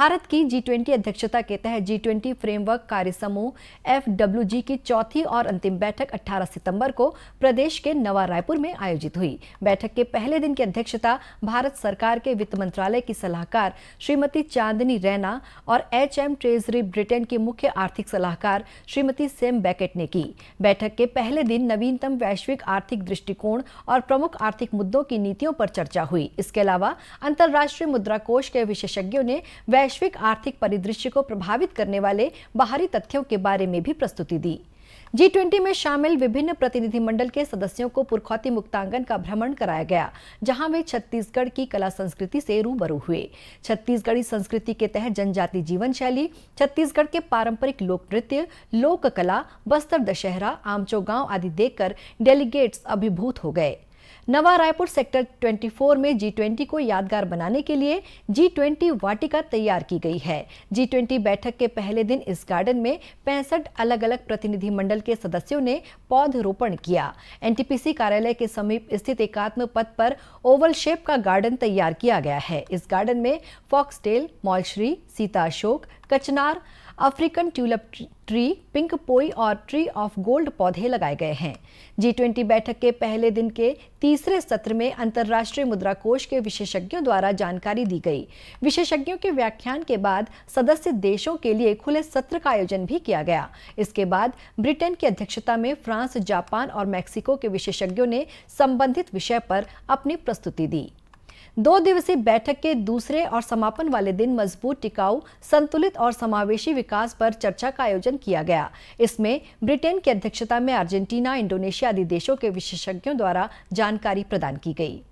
भारत की G twenty अध्यक्षता के तहत जी ट्वेंटी फ्रेमवर्क कार्य समूह एफ की चौथी और अंतिम बैठक 18 सितंबर को प्रदेश के नवा रायपुर में आयोजित हुई बैठक के पहले दिन की अध्यक्षता भारत सरकार के वित्त मंत्रालय की सलाहकार श्रीमती चांदनी रैना और एच एम ट्रेजरी ब्रिटेन के मुख्य आर्थिक सलाहकार श्रीमती सेम बैकेट ने की बैठक के पहले दिन नवीनतम वैश्विक आर्थिक दृष्टिकोण और प्रमुख आर्थिक मुद्दों की नीतियों पर चर्चा हुई इसके अलावा अंतर्राष्ट्रीय मुद्रा कोष के विशेषज्ञों ने वैश्विक आर्थिक परिदृश्य को प्रभावित करने वाले बाहरी तथ्यों के बारे में भी प्रस्तुति दी जी ट्वेंटी में शामिल विभिन्न प्रतिनिधिमंडल के सदस्यों को पुरखौती मुक्तांगन का भ्रमण कराया गया जहां वे छत्तीसगढ़ की कला संस्कृति से रूबरू हुए छत्तीसगढ़ी संस्कृति के तहत जनजाति जीवन शैली छत्तीसगढ़ के पारंपरिक लोक नृत्य लोक कला बस्तर दशहरा आमचो गांव आदि देखकर डेलीगेट्स अभिभूत हो गए नवा रायपुर सेक्टर 24 में जी ट्वेंटी को यादगार बनाने के लिए जी ट्वेंटी वाटिका तैयार की गई है जी ट्वेंटी बैठक के पहले दिन इस गार्डन में पैंसठ अलग अलग प्रतिनिधि मंडल के सदस्यों ने पौधरोपण किया एनटीपीसी कार्यालय के समीप स्थित एकात्म पथ पर ओवल शेप का गार्डन तैयार किया गया है इस गार्डन में फॉक्सटेल सीता सीताशोक कचनार African tulip tree pink poui और ट्री ऑफ गोल्ड पौधे लगाए गए हैं जी ट्वेंटी बैठक के पहले दिन के तीसरे सत्र में अंतर्राष्ट्रीय मुद्रा कोष के विशेषज्ञों द्वारा जानकारी दी गई विशेषज्ञों के व्याख्यान के बाद सदस्य देशों के लिए खुले सत्र का आयोजन भी किया गया इसके बाद ब्रिटेन की अध्यक्षता में फ्रांस जापान और मैक्सिको के विशेषज्ञों ने संबंधित विषय पर अपनी प्रस्तुति दी दो दिवसीय बैठक के दूसरे और समापन वाले दिन मजबूत टिकाऊ संतुलित और समावेशी विकास पर चर्चा का आयोजन किया गया इसमें ब्रिटेन की अध्यक्षता में अर्जेंटीना इंडोनेशिया आदि देशों के विशेषज्ञों द्वारा जानकारी प्रदान की गई